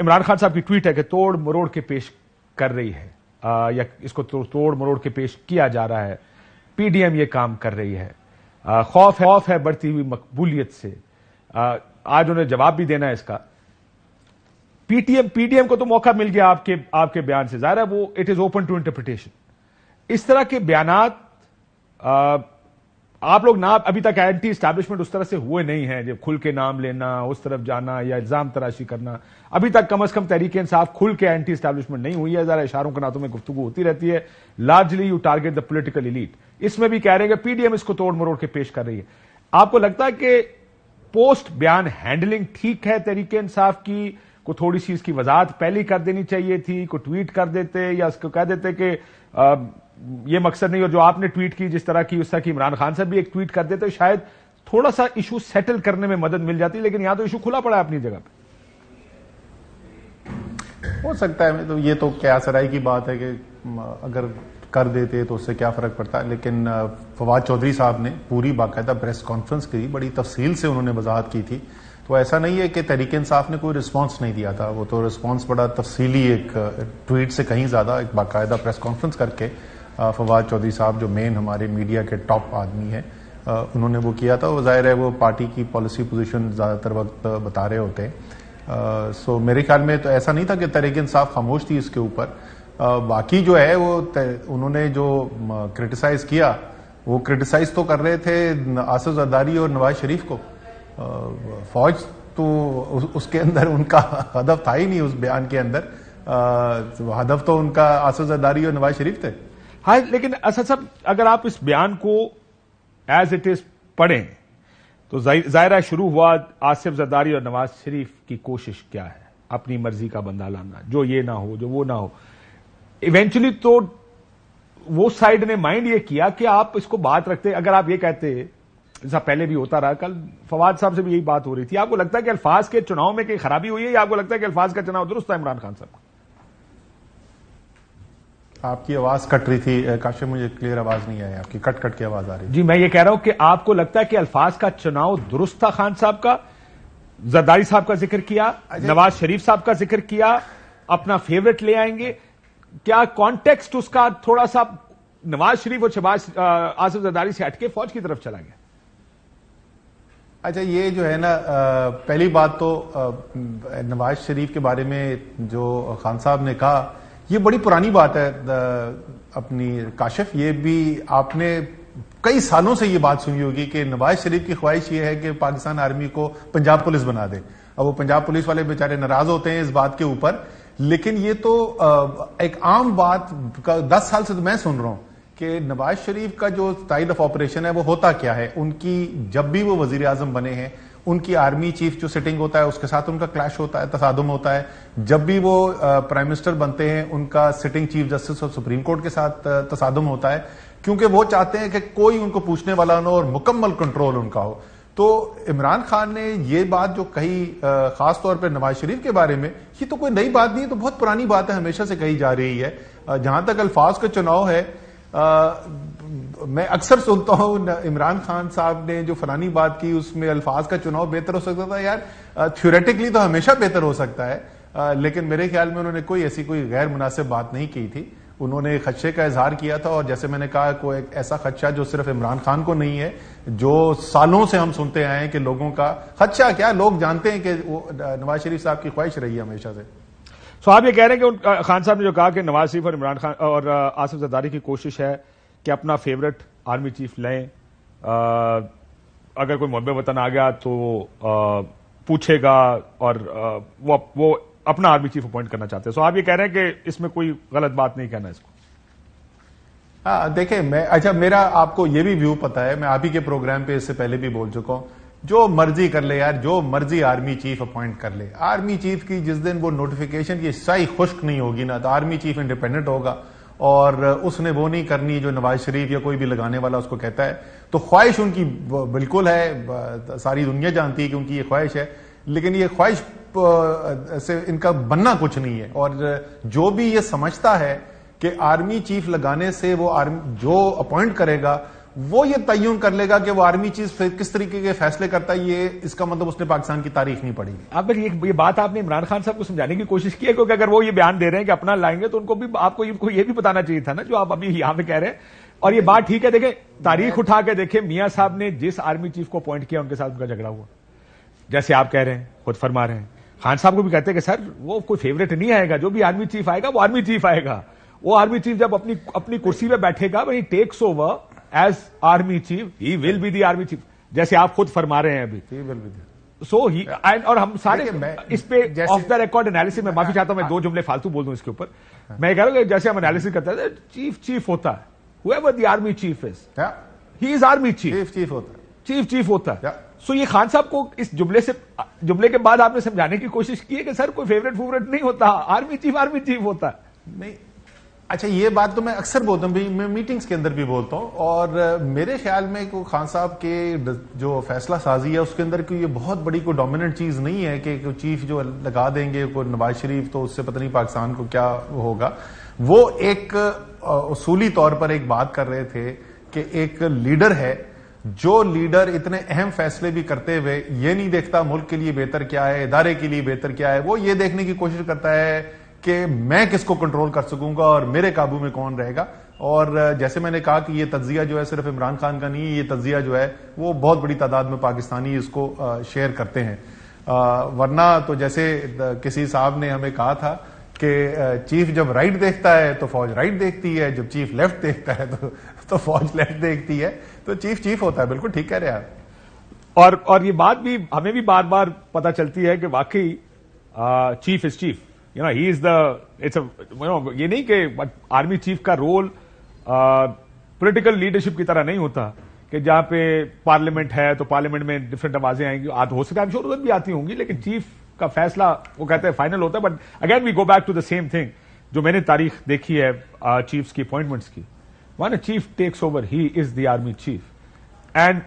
इमरान खान साहब की ट्वीट है कि तोड़ मरोड़ के पेश कर रही है आ, या इसको तो, तोड़ मरोड़ के पेश किया जा रहा है पीडीएम ये काम कर रही है आ, खौफ है खौफ है बढ़ती हुई मकबूलियत से आ, आज उन्हें जवाब भी देना है इसका पीटीएम पीडीएम को तो मौका मिल गया आपके आपके बयान से जाहिर है वो it is open to interpretation इस तरह के बयान आप लोग ना अभी तक एंटी स्टैब्लिशमेंट उस तरह से हुए नहीं है जब खुल के नाम लेना उस तरफ जाना या इल्जाम तराशी करना अभी तक कम अज कम तरीके इंसाफ खुल के एंटी स्टैब्लिशमेंट नहीं हुई है जरा इशारों के नातों में गुफ्तु होती रहती है largely you target the political elite इसमें भी कह रहे हैं कि पीडीएम इसको तोड़ मरोड़ के पेश कर रही है आपको लगता है कि पोस्ट बयान हैंडलिंग ठीक है तरीके इंसाफ की को थोड़ी सी इसकी वजाहत पहले कर देनी चाहिए थी को ट्वीट कर देते या उसको कह देते कि ये मकसद नहीं और जो आपने ट्वीट की जिस तरह की उस तरह की इमरान खान साहब भी एक ट्वीट कर देते शायद थोड़ा सा इशू सेटल करने में मदद मिल जाती लेकिन यहां तो इशू खुला पड़ा है अपनी जगह पर हो सकता है तो ये तो क्या सराय की बात है कि अगर कर देते तो उससे क्या फर्क पड़ता लेकिन फवाद चौधरी साहब ने पूरी बाकायदा प्रेस कॉन्फ्रेंस की बड़ी तफसील से उन्होंने वजाहत की थी तो ऐसा नहीं है कि तरीके इंसाफ ने कोई रिस्पांस नहीं दिया था वो तो रिस्पांस बड़ा तफसीली एक ट्वीट से कहीं ज्यादा एक बाकायदा प्रेस कॉन्फ्रेंस करके फवाद चौधरी साहब जो मेन हमारे मीडिया के टॉप आदमी है उन्होंने वो किया था वो जाहिर है वो पार्टी की पॉलिसी पोजीशन ज़्यादातर वक्त बता रहे होते हैं सो मेरे ख्याल में तो ऐसा नहीं था कि तहरीक इंसाफ खामोश थी इसके ऊपर बाकी जो है वो उन्होंने जो क्रिटिसाइज किया वो क्रिटिसाइज तो कर रहे थे आसिफ जरदारी और नवाज शरीफ को फौज तो उस, उसके अंदर उनका हदफ था ही नहीं उस बयान के अंदर हदफ तो उनका आसिफ जरदारी और नवाज शरीफ थे हाँ लेकिन असद अच्छा, साहब अगर आप इस बयान को एज इट इज पढ़ें तो जायरा शुरू हुआ आसिफ जदारी और नवाज शरीफ की कोशिश क्या है अपनी मर्जी का बंदा लाना जो ये ना हो जो वो ना हो इवेंचुअली तो वो साइड ने माइंड ये किया कि आप इसको बात रखते अगर आप ये कहते जैसा पहले भी होता रहा कल फवाद साहब से भी यही बात हो रही थी आपको लगता है कि अल्फाज के चुनाव में कहीं खराबी हुई है या आपको लगता है कि अल्फाज का चुनाव दुरुस्त था इमरान खान साहब का आपकी आवाज कट रही थी काशिफ मुझे क्लियर आवाज नहीं आई आपकी कट कट की आवाज आ रही जी मैं ये कह रहा हूं कि आपको लगता है कि अल्फाज का चुनाव दुरुस्त था खान साहब का जरदारी साहब का जिक्र किया नवाज शरीफ साहब का जिक्र किया अपना फेवरेट ले आएंगे क्या कॉन्टेक्स्ट उसका थोड़ा सा नवाज शरीफ और शबाज आसिफ जरदारी से हटके फौज की तरफ चला गया अच्छा ये जो है ना पहली बात तो नवाज शरीफ के बारे में जो खान साहब ने कहा ये बड़ी पुरानी बात है अपनी काशिफ ये भी आपने कई सालों से ये बात सुनी होगी कि नवाज शरीफ की ख्वाहिश ये है कि पाकिस्तान आर्मी को पंजाब पुलिस बना दे अब वो पंजाब पुलिस वाले बेचारे नाराज होते हैं इस बात के ऊपर लेकिन ये तो एक आम बात का दस साल से तो मैं सुन रहा हूं कि नवाज शरीफ का जो स्टाइल ऑफ ऑपरेशन है वो होता क्या है उनकी जब भी वो वजीर आजम बने हैं उनकी आर्मी चीफ जो सिटिंग होता है उसके साथ उनका क्लैश होता है तसादम होता है जब भी वो प्राइम मिनिस्टर बनते हैं उनका sitting chief justice of supreme court के साथ तसादम होता है क्योंकि वो चाहते हैं कि कोई उनको पूछने वाला ना हो और मुकम्मल कंट्रोल उनका हो तो इमरान खान ने ये बात जो कही खास तौर पर नवाज शरीफ के बारे में ये तो कोई नई बात नहीं है तो बहुत पुरानी बात है हमेशा से कही जा रही है जहां तक अल्फाज का चुनाव है मैं अक्सर सुनता हूं इमरान खान साहब ने जो फलानी बात की उसमें अल्फाज का चुनाव बेहतर हो सकता था यार थ्योरेटिकली तो हमेशा बेहतर हो सकता है आ, लेकिन मेरे ख्याल में उन्होंने कोई ऐसी कोई गैर मुनासिब बात नहीं की थी उन्होंने खदशे का इजहार किया था और जैसे मैंने कहा कोई ऐसा खदशा जो सिर्फ इमरान खान को नहीं है जो सालों से हम सुनते आए हैं कि लोगों का खदशा क्या लोग जानते हैं कि वो नवाज शरीफ साहब की ख्वाहिश रही है हमेशा से सो आप ये कह रहे हैं कि खान साहब ने जो कहा कि नवाज शरीफ और इमरान खान और आसिफ जदारी की कोशिश है कि अपना फेवरेट आर्मी चीफ लें अगर कोई मोहब्बे वतन आ गया तो आ, पूछेगा और आ, वो वो अपना आर्मी चीफ अपॉइंट करना चाहते हैं सो आप ये कह रहे हैं कि इसमें कोई गलत बात नहीं कहना इसको हाँ देखिये मैं अच्छा मेरा आपको ये भी व्यू पता है मैं आप ही के प्रोग्राम पे इससे पहले भी बोल चुका हूं जो मर्जी कर ले यार जो मर्जी आर्मी चीफ अपॉइंट कर ले आर्मी चीफ की जिस दिन वो नोटिफिकेशन की सही खुश्क नहीं होगी ना तो आर्मी चीफ इंडिपेंडेंट होगा और उसने वो नहीं करनी जो नवाज शरीफ या कोई भी लगाने वाला उसको कहता है तो ख्वाहिश उनकी बिल्कुल है सारी दुनिया जानती है कि उनकी ये ख्वाहिश है लेकिन ये ख्वाहिश से इनका बनना कुछ नहीं है और जो भी ये समझता है कि आर्मी चीफ लगाने से वो आर्मी जो अपॉइंट करेगा वो ये तयन कर लेगा कि वो आर्मी चीज किस तरीके के फैसले करता है ये इसका मतलब उसने पाकिस्तान की तारीफ नहीं पड़ी अब ये, ये बात आपने इमरान खान साहब को समझाने की कोशिश की है क्योंकि अगर वो ये बयान दे रहे हैं कि अपना लाएंगे तो उनको भी आपको उनको ये भी बताना चाहिए था ना जो आप अभी यहां पे कह रहे हैं और ये बात ठीक है देखे तारीख उठा के देखे मियाँ साहब ने जिस आर्मी चीफ को अपॉइंट किया उनके साथ उनका झगड़ा हुआ जैसे आप कह रहे हैं खुद फरमा रहे हैं खान साहब को भी कहते हैं कि सर वो कोई फेवरेट नहीं आएगा जो भी आर्मी चीफ आएगा वो आर्मी चीफ आएगा वो आर्मी चीफ जब अपनी अपनी कुर्सी पे बैठेगा वही takes over as army chief he will be the army chief जैसे आप खुद फरमा रहे हैं अभी सो ही एंड और हम सारे इस पे ऑफ द रिकॉर्ड एनालिसिस में माफी चाहता हूं मैं दो जुमले फालतू बोल दूं इसके ऊपर मैं कह रहा हूं जैसे हम एनालिसिस करते हैं चीफ चीफ होता है however the army chief is he is army chief chief chief होता है चीफ चीफ होता है सो ये खान साहब को इस जुमले से जुमले के बाद आपने समझाने की कोशिश की है कि सर कोई फेवरेट फेवरेट नहीं होता आर्मी चीफ आर्मी चीफ होता है नहीं अच्छा ये बात तो मैं अक्सर बोलता हूँ मैं मीटिंग्स के अंदर भी बोलता हूँ और मेरे ख्याल में को खान साहब के जो फैसला साजी है उसके अंदर कोई ये बहुत बड़ी कोई डोमिनेंट चीज़ नहीं है कि कोई चीफ जो लगा देंगे कोई नवाज शरीफ तो उससे पता नहीं पाकिस्तान को क्या होगा वो एक उसूली तौर पर एक बात कर रहे थे कि एक लीडर है जो लीडर इतने अहम फैसले भी करते हुए ये नहीं देखता मुल्क के लिए बेहतर क्या है इदारे के लिए बेहतर क्या है वो ये देखने की कोशिश करता है कि मैं किसको कंट्रोल कर सकूंगा और मेरे काबू में कौन रहेगा और जैसे मैंने कहा कि ये तजिया जो है सिर्फ इमरान खान का नहीं है ये तजिया जो है वो बहुत बड़ी तादाद में पाकिस्तानी इसको शेयर करते हैं वरना तो जैसे किसी साहब ने हमें कहा था कि चीफ जब राइट देखता है तो फौज राइट देखती है जब चीफ लेफ्ट देखता है तो, तो फौज लेफ्ट देखती है तो चीफ चीफ होता है बिल्कुल ठीक कह रहे हैं और और ये बात भी हमें भी बार बार पता चलती है कि वाकई chief is chief you know he is the it's you know ये नहीं कि आर्मी चीफ का रोल पॉलिटिकल लीडरशिप की तरह नहीं होता कि जहां पे पार्लियामेंट है तो पार्लियामेंट में डिफरेंट आवाजें आएंगी आत हो सकता है श्योर उधर भी आती होंगी लेकिन चीफ का फैसला वो कहते हैं फाइनल होता है but again we go back to the same thing जो मैंने तारीख देखी है uh, की अपॉइंटमेंट्स की one chief takes over he is the army chief and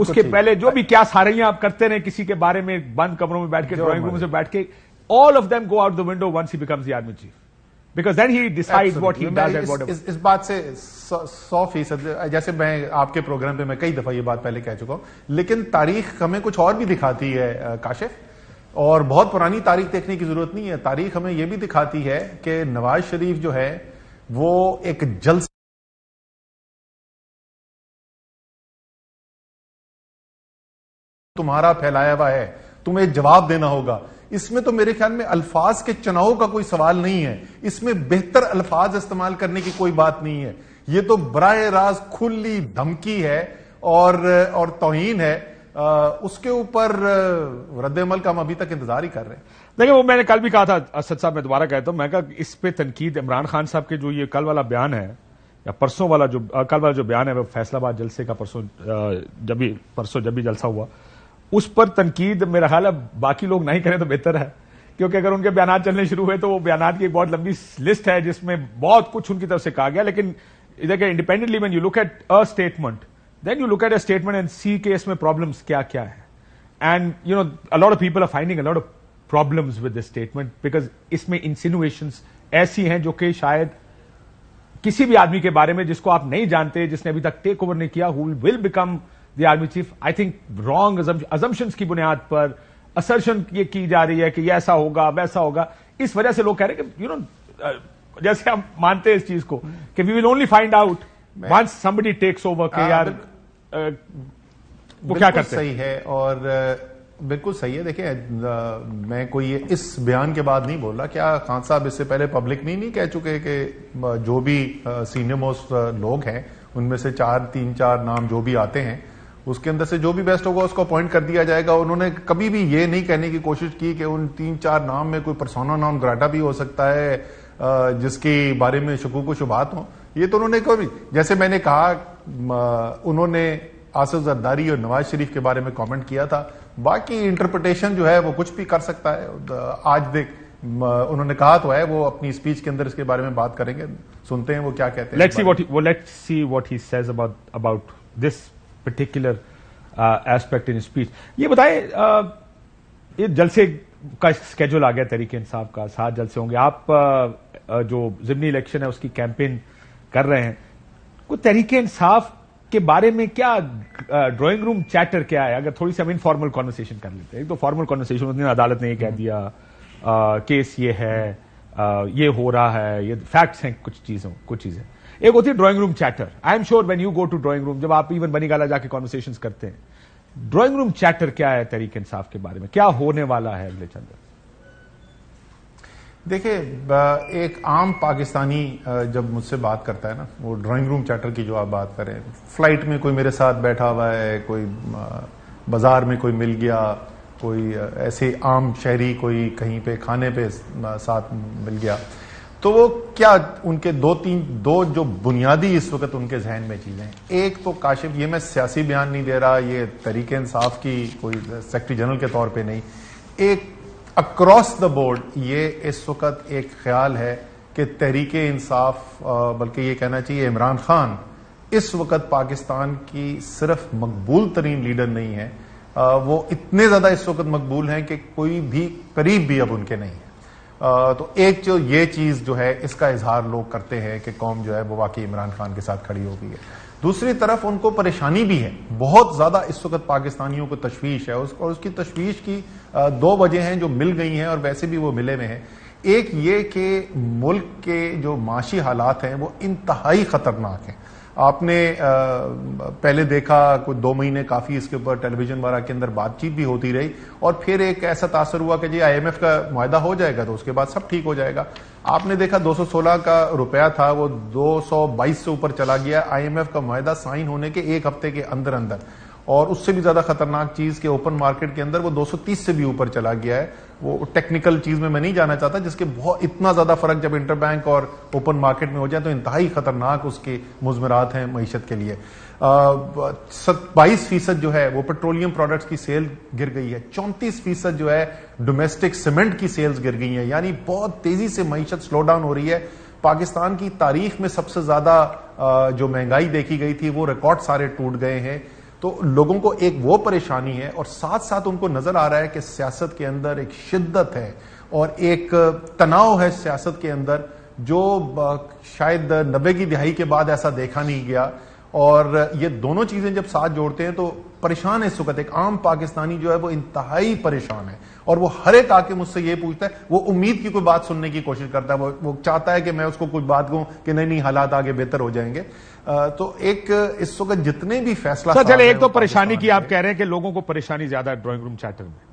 उसके पहले जो भी क्या सारियां आप करते रहे किसी के बारे में बंद कमरों में बैठ के ड्रॉइंग रूम से बैठ के all of them go out the window once he becomes the army chief. Because then he decide what he does and whatever. इस, इस बात से सौ फीसद जैसे मैं आपके प्रोग्राम पे मैं कई दफा ये बात पहले कह चुका हूं लेकिन तारीख हमें कुछ और भी दिखाती है काशिफ और बहुत पुरानी तारीख देखने की जरूरत नहीं है तारीख हमें यह भी दिखाती है कि नवाज शरीफ जो है वो एक जल तुम्हारा फैलाया हुआ है तुम्हें जवाब देना होगा इसमें तो मेरे ख्याल में अल्फाज के चुनाव का कोई सवाल नहीं है इसमें बेहतर अल्फाज इस्तेमाल करने की कोई बात नहीं है ये तो बरा राज खुली धमकी है और और तोहन है आ, उसके ऊपर रद्दमल का हम अभी तक इंतजार ही कर रहे हैं देखिए वो मैंने कल भी कहा था असद साहब मैं दोबारा कहता हूं मैं कहा इस पे तनकीद इमरान खान साहब के जो ये कल वाला बयान है या परसों वाला जो कल वाला जो बयान है वो फैसलाबाद जलसे का परसों जब भी परसों जब भी जलसा हुआ उस पर तनकीद मेरा ख्याल है बाकी लोग नहीं करें तो बेहतर है क्योंकि अगर उनके बयान चलने शुरू हुए तो वो बयान की एक बहुत लंबी लिस्ट है जिसमें बहुत कुछ उनकी तरफ से कहा गया लेकिन इधर के independently man you look at a statement then you look at a statement and see के इसमें प्रॉब्लम क्या क्या है and you know a lot of people are finding a lot of problem with the statement because इसमें insinuation ऐसी हैं जो कि शायद किसी भी आदमी के बारे में जिसको आप नहीं जानते जिसने अभी तक टेक ओवर नहीं किया who will become the army chief I think wrong assumptions की बुनियाद पर असर्शन ये की जा रही है कि ये ऐसा होगा वैसा होगा इस वजह से लोग कह रहे हैं कि you you know know, uh, जैसे हम मानते हैं इस चीज को कि we will only find out once somebody takes over के यार uh, वो क्या करते सही है और uh, बिल्कुल सही है देखिए मैं कोई इस बयान के बाद नहीं बोल रहा क्या खान साहब इससे पहले पब्लिक नहीं, नहीं कह चुके कि जो भी सीनियर मोस्ट लोग हैं उनमें से चार तीन चार नाम जो भी आते हैं उसके अंदर से जो भी बेस्ट होगा उसको अपॉइंट कर दिया जाएगा उन्होंने कभी भी ये नहीं कहने की कोशिश की कि उन तीन चार नाम में कोई परसोना नाम ग्राटा भी हो सकता है जिसके बारे में शकूक शुभात हो ये तो उन्होंने कभी जैसे मैंने कहा उन्होंने आसफ जरदारी और नवाज शरीफ के बारे में कमेंट किया था बाकी इंटरप्रिटेशन जो है वो कुछ भी कर सकता है आज देख उन्होंने कहा तो है वो अपनी स्पीच के अंदर इसके बारे में बात करेंगे सुनते हैं वो क्या कहते हैं let's see what he says about about this particular aspect in speech ये बताए uh, ये जलसे का स्केड्यूल आ गया तरीके इंसाफ का सात जलसे होंगे आप uh, uh, जो जिमनी इलेक्शन है उसकी कैंपेन कर रहे हैं कोई तरीके इंसाफ के बारे में क्या ड्राइंग रूम चैटर क्या है अगर थोड़ी सी हम इनफॉर्मल कॉन्वर्सेशन कर लेते हैं एक तो फॉर्मल कॉन्वर्सेशन उसने अदालत ने ये कह हम्म। दिया आ, केस ये है आ, ये हो रहा है ये फैक्ट्स हैं कुछ चीजों कुछ चीजें एक होती है drawing room chatter I am sure when you go to drawing room जब आप इवन बनीगाला जाके कॉन्वर्सेशन करते हैं ड्रॉइंग रूम चैटर क्या है तरीक इंसाफ के बारे में क्या होने वाला है अगले चंद देखिए एक आम पाकिस्तानी जब मुझसे बात करता है ना वो ड्राइंग रूम चैटर की जो आप बात करें फ्लाइट में कोई मेरे साथ बैठा हुआ है कोई बाजार में कोई मिल गया कोई ऐसे आम शहरी कोई कहीं पे खाने पे साथ मिल गया तो वो क्या उनके दो तीन दो जो बुनियादी इस वक्त उनके जहन में चीजें एक तो काशिफ ये मैं सियासी बयान नहीं दे रहा ये तरीके इंसाफ की कोई सेक्रेटरी जनरल के तौर पर नहीं एक अक्रॉस द बोर्ड ये इस वक्त एक ख्याल है कि तहरीक इंसाफ बल्कि ये कहना चाहिए इमरान खान इस वक्त पाकिस्तान की सिर्फ मकबूल तरीन लीडर नहीं है आ, वो इतने ज्यादा इस वक्त मकबूल हैं कि कोई भी करीब भी अब उनके नहीं है तो एक जो ये चीज जो है इसका इजहार लोग करते हैं कि कौम जो है वो वाकई इमरान खान के साथ खड़ी हो गई है दूसरी तरफ उनको परेशानी भी है बहुत ज्यादा इस वक्त पाकिस्तानियों को तशवीश है और उसकी तश्वीश की दो वजह हैं जो मिल गई हैं और वैसे भी वो मिले हुए हैं एक ये कि मुल्क के जो माशी हालात हैं वो इंतहाई खतरनाक हैं आपने पहले देखा कुछ दो महीने काफी इसके ऊपर टेलीविजन वगैरह के अंदर बातचीत भी होती रही और फिर एक ऐसा तासर हुआ कि जी आईएमएफ का मुआदा हो जाएगा तो उसके बाद सब ठीक हो जाएगा आपने देखा 216 का रुपया था वो 222 से ऊपर चला गया आईएमएफ का मुआदा साइन होने के एक हफ्ते के अंदर अंदर और उससे भी ज्यादा खतरनाक चीज के ओपन मार्केट के अंदर वो 230 से भी ऊपर चला गया है वो टेक्निकल चीज में मैं नहीं जाना चाहता जिसके बहुत इतना ज्यादा फर्क जब इंटरबैंक और ओपन मार्केट में हो जाए तो इंतहाई खतरनाक उसके मुजमरात हैं मीशत के लिए बाईस फीसद जो है वो पेट्रोलियम प्रोडक्ट्स की सेल गिर गई है चौंतीस फीसद जो है डोमेस्टिक सीमेंट की सेल्स गिर गई है यानी बहुत तेजी से मीशत स्लो डाउन हो रही है पाकिस्तान की तारीख में सबसे ज्यादा जो महंगाई देखी गई थी वो रिकॉर्ड सारे टूट गए हैं तो लोगों को एक वो परेशानी है और साथ साथ उनको नजर आ रहा है कि सियासत के अंदर एक शिद्दत है और एक तनाव है सियासत के अंदर जो शायद नब्बे की दिहाई के बाद ऐसा देखा नहीं गया और ये दोनों चीजें जब साथ जोड़ते हैं तो परेशान है इस वक्त एक आम पाकिस्तानी जो है वो इंतहाई परेशान है और वो हर एक आके मुझसे ये पूछता है वो उम्मीद की कोई बात सुनने की कोशिश करता है वो वो चाहता है कि मैं उसको कुछ बात कहूं कि नहीं नहीं हालात आगे बेहतर हो जाएंगे तो एक इस वक्त जितने भी फैसला अच्छा, चले एक तो परेशानी की आप कह रहे हैं कि लोगों को परेशानी ज्यादा ड्रॉइंग रूम चैटर में